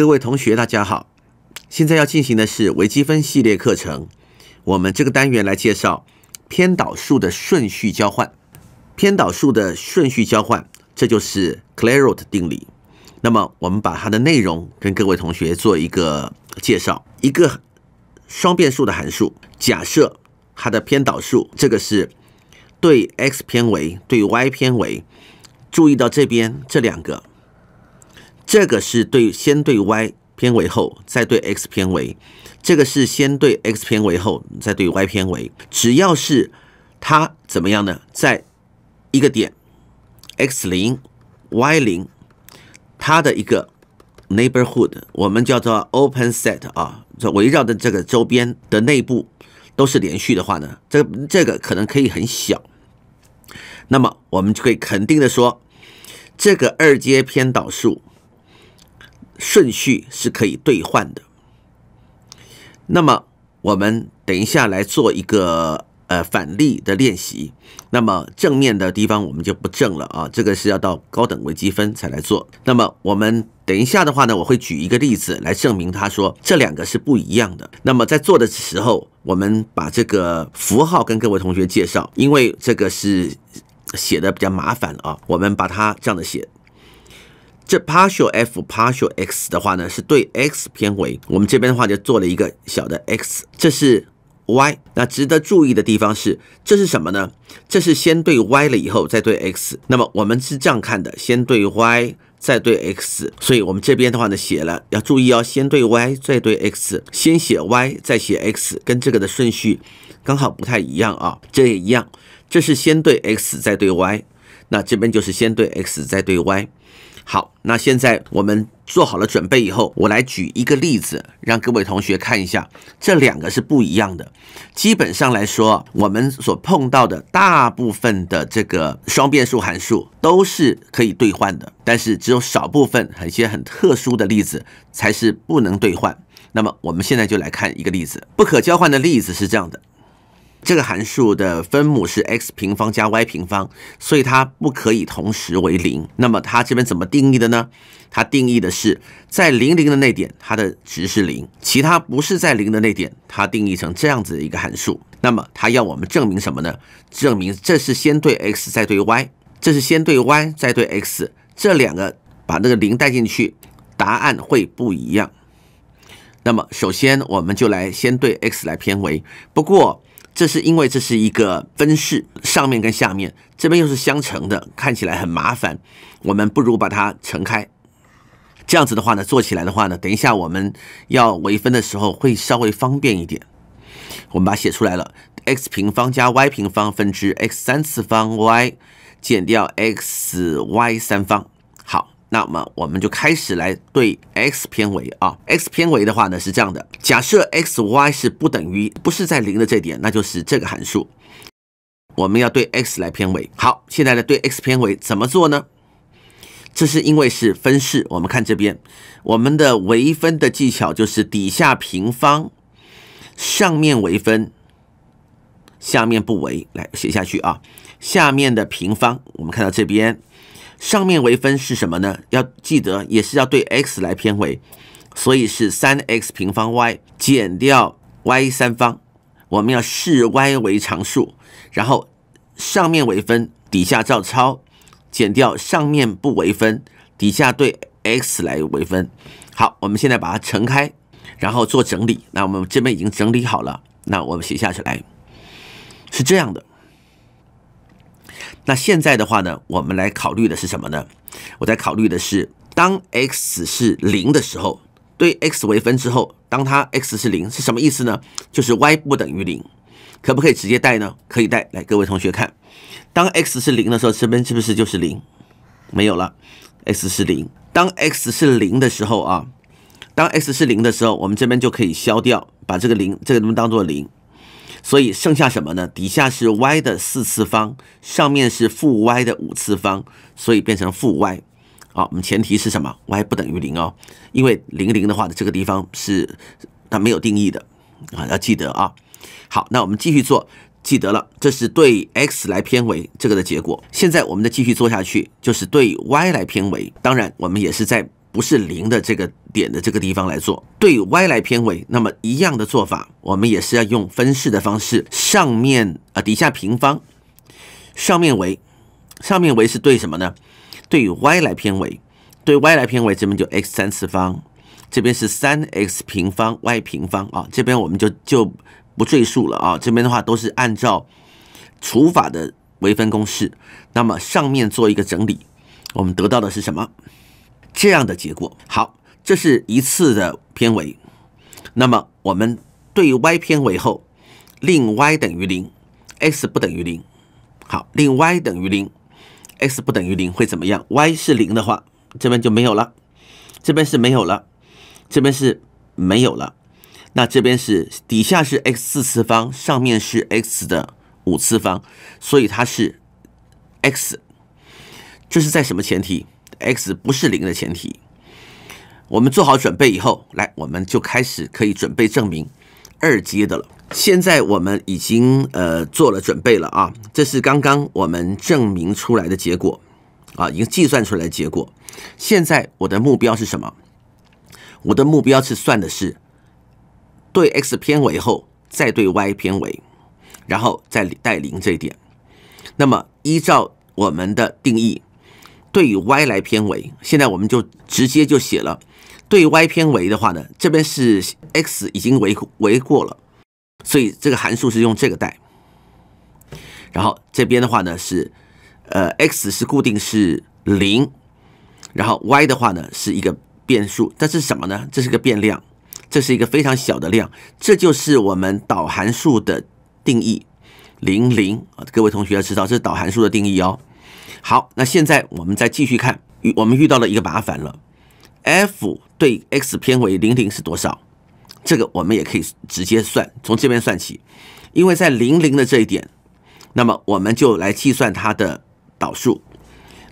各位同学，大家好！现在要进行的是微积分系列课程，我们这个单元来介绍偏导数的顺序交换。偏导数的顺序交换，这就是 Clairaut 定理。那么，我们把它的内容跟各位同学做一个介绍。一个双变数的函数，假设它的偏导数，这个是对 x 偏为，对 y 偏为。注意到这边这两个。这个是对先对 y 偏微后，再对 x 偏微，这个是先对 x 偏微后再对 y 偏微。只要是它怎么样呢？在一个点 x 零 y 零，它的一个 neighborhood，我们叫做 open set 啊，这围绕的这个周边的内部都是连续的话呢，这这个可能可以很小。那么我们就可以肯定的说，这个二阶偏导数。顺序是可以兑换的。那么我们等一下来做一个呃反例的练习。那么正面的地方我们就不正了啊，这个是要到高等微积分才来做。那么我们等一下的话呢，我会举一个例子来证明他说这两个是不一样的。那么在做的时候，我们把这个符号跟各位同学介绍，因为这个是写的比较麻烦啊，我们把它这样的写。这 partial f partial x 的话呢，是对 x 偏回。我们这边的话就做了一个小的 x，这是 y。那值得注意的地方是，这是什么呢？这是先对 y 了以后再对 x。那么我们是这样看的，先对 y，再对 x。所以我们这边的话呢，写了要注意哦，先对 y，再对 x。先写 y，再写 x，跟这个的顺序刚好不太一样啊。这也一样，这是先对 x 再对 y。那这边就是先对 x 再对 y。好，那现在我们做好了准备以后，我来举一个例子，让各位同学看一下，这两个是不一样的。基本上来说，我们所碰到的大部分的这个双变数函数都是可以兑换的，但是只有少部分、一些很特殊的例子才是不能兑换。那么我们现在就来看一个例子，不可交换的例子是这样的。这个函数的分母是 x 平方加 y 平方，所以它不可以同时为零。那么它这边怎么定义的呢？它定义的是在零零的那点，它的值是零；其他不是在零的那点，它定义成这样子的一个函数。那么它要我们证明什么呢？证明这是先对 x 再对 y，这是先对 y 再对 x。这两个把那个零带进去，答案会不一样。那么首先我们就来先对 x 来偏为，不过。这是因为这是一个分式，上面跟下面这边又是相乘的，看起来很麻烦。我们不如把它乘开，这样子的话呢，做起来的话呢，等一下我们要微分的时候会稍微方便一点。我们把它写出来了：x 平方加 y 平方分之 x 三次方 y 减掉 xy 三方。好。那么我们就开始来对 x 偏微啊，x 偏微的话呢是这样的，假设 x y 是不等于不是在零的这点，那就是这个函数，我们要对 x 来偏微。好，现在呢对 x 偏微怎么做呢？这是因为是分式，我们看这边，我们的微分的技巧就是底下平方，上面微分，下面不微。来写下去啊，下面的平方，我们看到这边。上面为分是什么呢？要记得也是要对 x 来偏微，所以是三 x 平方 y 减掉 y 三方。我们要视 y 为常数，然后上面为分，底下照抄，减掉上面不为分，底下对 x 来为分。好，我们现在把它乘开，然后做整理。那我们这边已经整理好了，那我们写下去，来，是这样的。那现在的话呢，我们来考虑的是什么呢？我在考虑的是，当 x 是零的时候，对 x 为分之后，当它 x 是零是什么意思呢？就是 y 不等于零，可不可以直接带呢？可以带。来，各位同学看，当 x 是零的时候，这边是不是就是零？没有了，x 是零。当 x 是零的时候啊，当 x 是零的时候，我们这边就可以消掉，把这个零，这个咱们当做零。所以剩下什么呢？底下是 y 的四次方，上面是负 y 的五次方，所以变成负 y。好，我们前提是什么？y 不等于零哦，因为零零的话呢，这个地方是它没有定义的啊，要记得啊。好，那我们继续做，记得了，这是对 x 来偏为这个的结果。现在我们再继续做下去，就是对 y 来偏为。当然，我们也是在。不是零的这个点的这个地方来做对 y 来偏微，那么一样的做法，我们也是要用分式的方式，上面啊底下平方，上面为上面为是对什么呢？对 y 来偏微，对 y 来偏微这边就 x 三次方，这边是三 x 平方 y 平方啊，这边我们就就不赘述了啊，这边的话都是按照除法的微分公式，那么上面做一个整理，我们得到的是什么？这样的结果好，这是一次的偏微。那么我们对 y 偏微后，令 y 等于零，x 不等于零。好，令 y 等于零，x 不等于零会怎么样？y 是零的话，这边就没有了，这边是没有了，这边是没有了。那这边是底下是 x 四次方，上面是 x 的五次方，所以它是 x。这是在什么前提？x 不是零的前提，我们做好准备以后，来我们就开始可以准备证明二阶的了。现在我们已经呃做了准备了啊，这是刚刚我们证明出来的结果啊，已经计算出来的结果。现在我的目标是什么？我的目标是算的是对 x 偏为后再对 y 偏为，然后再带零这一点。那么依照我们的定义。对 y 来偏为，现在我们就直接就写了。对 y 偏为的话呢，这边是 x 已经围围过了，所以这个函数是用这个代。然后这边的话呢是，呃，x 是固定是零，然后 y 的话呢是一个变数，但是什么呢？这是个变量，这是一个非常小的量。这就是我们导函数的定义，零零啊，各位同学要知道这是导函数的定义哦。好，那现在我们再继续看，遇我们遇到了一个麻烦了。f 对 x 偏为零零是多少？这个我们也可以直接算，从这边算起，因为在零零的这一点，那么我们就来计算它的导数。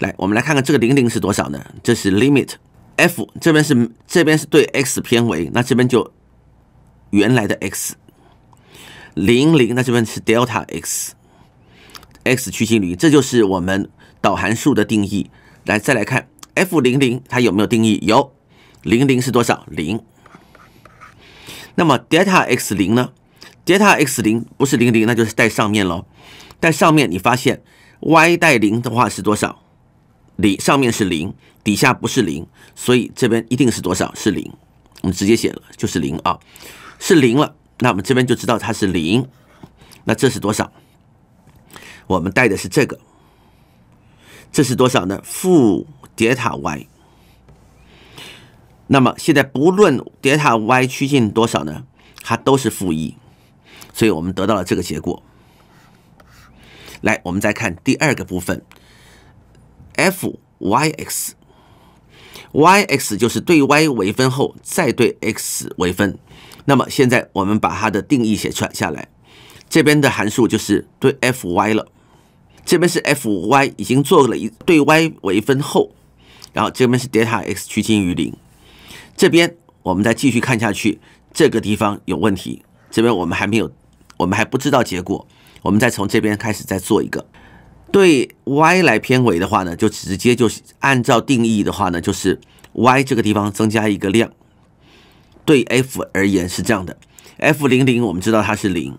来，我们来看看这个零零是多少呢？这是 limit f 这边是这边是对 x 偏为，那这边就原来的 x 零零，那这边是 delta x x 趋近于，这就是我们。导函数的定义，来再来看 f 零零它有没有定义？有，零零是多少？零。那么 delta x 零呢？delta x 零不是零零，那就是在上面喽。在上面，你发现 y 带零的话是多少？零，上面是零，底下不是零，所以这边一定是多少？是零。我们直接写了，就是零啊，是零了。那我们这边就知道它是零。那这是多少？我们带的是这个。这是多少呢？负德尔塔 y。那么现在不论德尔塔 y 趋近多少呢，它都是负一，所以我们得到了这个结果。来，我们再看第二个部分，f y x。y x 就是对 y 微分后再对 x 微分。那么现在我们把它的定义写出来下来，这边的函数就是对 f y 了。这边是 f y 已经做了一对 y 微分后，然后这边是 delta x 趋近于零，这边我们再继续看下去，这个地方有问题，这边我们还没有，我们还不知道结果，我们再从这边开始再做一个对 y 来偏尾的话呢，就直接就是按照定义的话呢，就是 y 这个地方增加一个量，对 f 而言是这样的，f 零零我们知道它是零，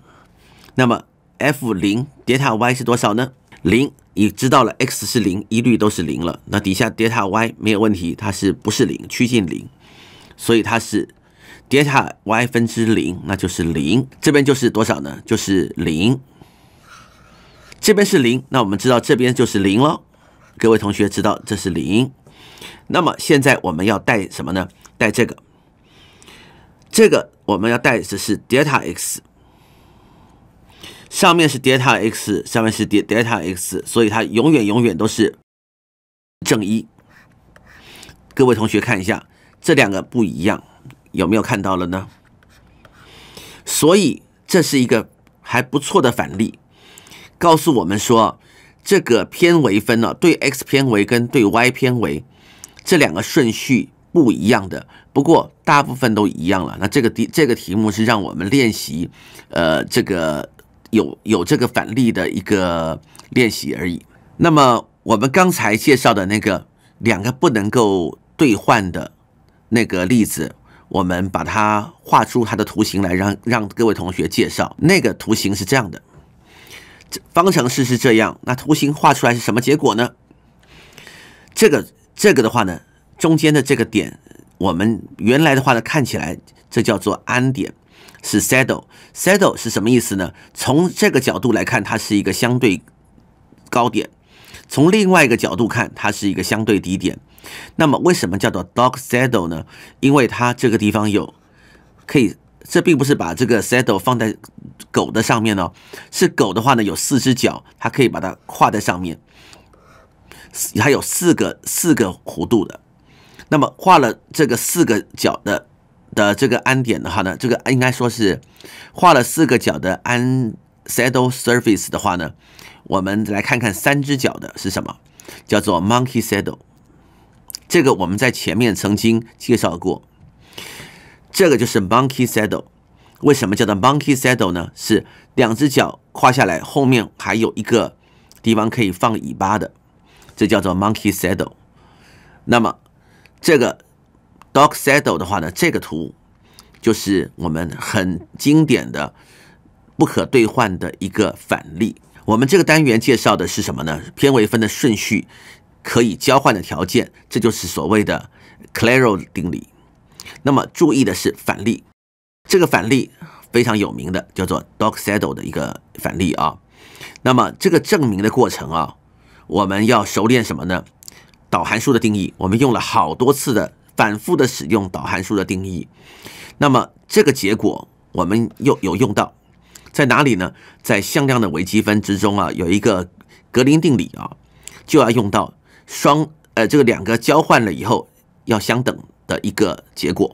那么 f 零 delta y 是多少呢？零，已知道了 x 是零，一律都是零了。那底下 delta y 没有问题，它是不是零？趋近零，所以它是 delta y 分之零，那就是零。这边就是多少呢？就是零。这边是零，那我们知道这边就是零了。各位同学知道这是零。那么现在我们要带什么呢？带这个，这个我们要带的是 delta x。上面是 delta x，下面是 delta x，所以它永远永远都是正一。各位同学看一下，这两个不一样，有没有看到了呢？所以这是一个还不错的反例，告诉我们说，这个偏微分呢，对 x 偏微跟对 y 偏微，这两个顺序不一样的。不过大部分都一样了。那这个题这个题目是让我们练习，呃，这个。有有这个反例的一个练习而已。那么我们刚才介绍的那个两个不能够兑换的那个例子，我们把它画出它的图形来，让让各位同学介绍。那个图形是这样的，方程式是这样，那图形画出来是什么结果呢？这个这个的话呢，中间的这个点，我们原来的话呢，看起来这叫做安点。是 saddle，saddle 是什么意思呢？从这个角度来看，它是一个相对高点；从另外一个角度看，它是一个相对低点。那么为什么叫做 dog saddle 呢？因为它这个地方有可以，这并不是把这个 saddle 放在狗的上面哦。是狗的话呢，有四只脚，它可以把它跨在上面，它有四个四个弧度的。那么画了这个四个角的。的这个鞍点的话呢，这个应该说是画了四个角的鞍 saddle surface 的话呢，我们来看看三只脚的是什么，叫做 monkey saddle。这个我们在前面曾经介绍过，这个就是 monkey saddle。为什么叫做 monkey saddle 呢？是两只脚跨下来，后面还有一个地方可以放尾巴的，这叫做 monkey saddle。那么这个。Doxadle 的话呢，这个图就是我们很经典的不可兑换的一个反例。我们这个单元介绍的是什么呢？偏微分的顺序可以交换的条件，这就是所谓的 Claro 定理。那么注意的是反例，这个反例非常有名的，叫做 Doxadle 的一个反例啊。那么这个证明的过程啊，我们要熟练什么呢？导函数的定义，我们用了好多次的。反复的使用导函数的定义，那么这个结果我们又有用到，在哪里呢？在向量的微积分之中啊，有一个格林定理啊，就要用到双呃这个两个交换了以后要相等的一个结果。